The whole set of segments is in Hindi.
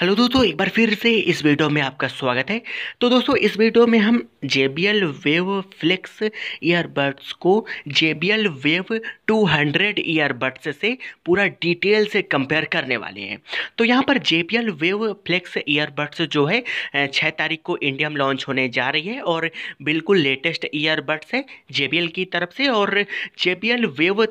हेलो दोस्तों एक बार फिर से इस वीडियो में आपका स्वागत है तो दोस्तों इस वीडियो में हम J B L wave flex earbuds को J B L wave two hundred earbuds से पूरा डिटेल से कंपेयर करने वाले हैं तो यहाँ पर J B L wave flex earbuds जो है छः तारीख को इंडिया में लॉन्च होने जा रही है और बिल्कुल लेटेस्ट ईयरबड्स है जे बी एल की तरफ से और J B L wave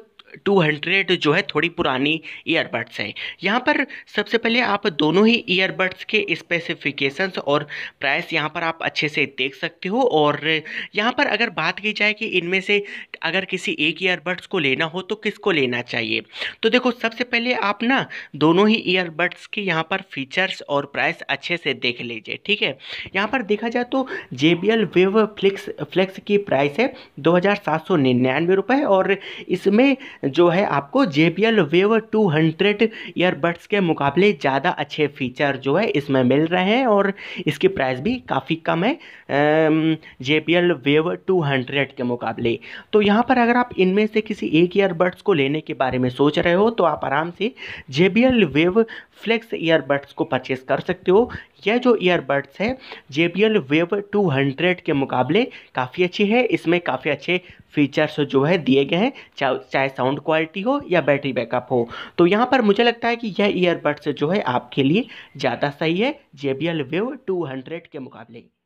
two hundred जो है थोड़ी पुरानी ईयरबड्स हैं यहाँ पर सबसे पहले आप दोनों ही ईयरबड्स के स्पेसिफिकेशंस और प्राइस यहाँ पर आप अच्छे से देख सकते हो और यहाँ पर अगर बात की जाए कि इनमें से अगर किसी एक ईयरबड्स को लेना हो तो किसको लेना चाहिए तो देखो सबसे पहले आप ना दोनों ही ईयरबड्स के यहाँ पर फीचर्स और प्राइस अच्छे से देख लीजिए ठीक है यहाँ पर देखा जाए तो J B L wave flex flex की प्राइस है दो हज़ार सात सौ निन्यानवे रुपये और इसमें जो है आपको J B L wave two hundred earbuds के मुकाबले ज़्यादा अच्छे फीचर जो है इसमें मिल रहे हैं और इसकी प्राइस भी काफ़ी कम है J B L wave two hundred के मुकाबले तो यहाँ पर अगर आप इनमें से किसी एक ईयरबड्स को लेने के बारे में सोच रहे हो तो आप आराम से J B L wave flex earbuds को परचेस कर सकते हो यह जो ईयरबड्स है J B L wave two hundred के मुकाबले काफ़ी अच्छी है इसमें काफ़ी अच्छे फीचर्स जो है दिए गए हैं चाहे साउंड क्वालिटी हो या बैटरी बैकअप हो तो यहाँ पर मुझे लगता है कि यह ईयरबड्स जो है आपके लिए ज़्यादा सही है J B L wave two hundred के मुकाबले